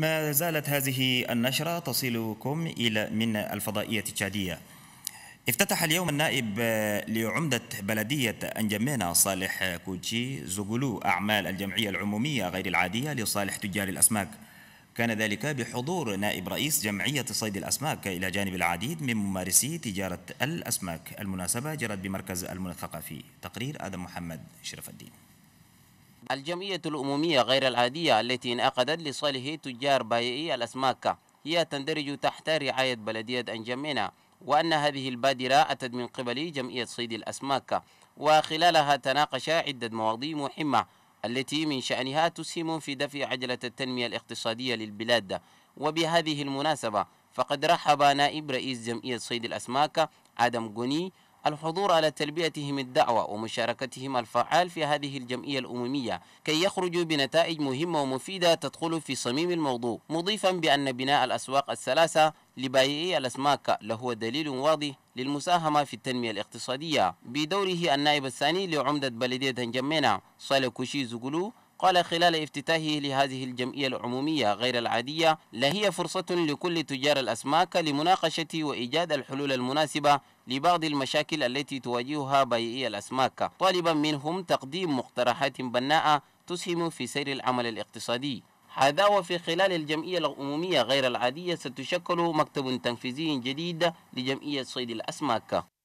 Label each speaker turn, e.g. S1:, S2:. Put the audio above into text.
S1: ما زالت هذه النشرة تصلكم إلى من الفضائية التشادية افتتح اليوم النائب لعمدة بلدية أنجمينا صالح كوتشي زغلو أعمال الجمعية العمومية غير العادية لصالح تجار الأسماك كان ذلك بحضور نائب رئيس جمعية صيد الأسماك إلى جانب العديد من ممارسي تجارة الأسماك المناسبة جرت بمركز المنثقة في تقرير آدم محمد شرف الدين
S2: الجمعية الأممية غير العادية التي انعقدت لصالح تجار بائعي الأسماك هي تندرج تحت رعاية بلدية أنجمينا وأن هذه البادرة أتت من قبل جمعية صيد الأسماك وخلالها تناقش عدة مواضيع مهمة التي من شأنها تسهم في دفع عجلة التنمية الاقتصادية للبلاد وبهذه المناسبة فقد رحب نائب رئيس جمعية صيد الأسماك آدم جوني الحضور على تلبيتهم الدعوة ومشاركتهم الفعال في هذه الجمعية الأممية كي يخرجوا بنتائج مهمة ومفيدة تدخل في صميم الموضوع مضيفا بأن بناء الأسواق الثلاثة لبائعي الأسماك لهو دليل واضح للمساهمة في التنمية الاقتصادية بدوره النائب الثاني لعمدة بلدية جمينة صالح كوشي زغلو قال خلال افتتاحه لهذه الجمعية العمومية غير العادية لهي فرصة لكل تجار الأسماك لمناقشة وإيجاد الحلول المناسبة لبعض المشاكل التي تواجهها بيئي الأسماك طالبا منهم تقديم مقترحات بناءة تسهم في سير العمل الاقتصادي هذا وفي خلال الجمعية العمومية غير العادية ستشكل مكتب تنفيذي جديد لجمعية صيد الأسماك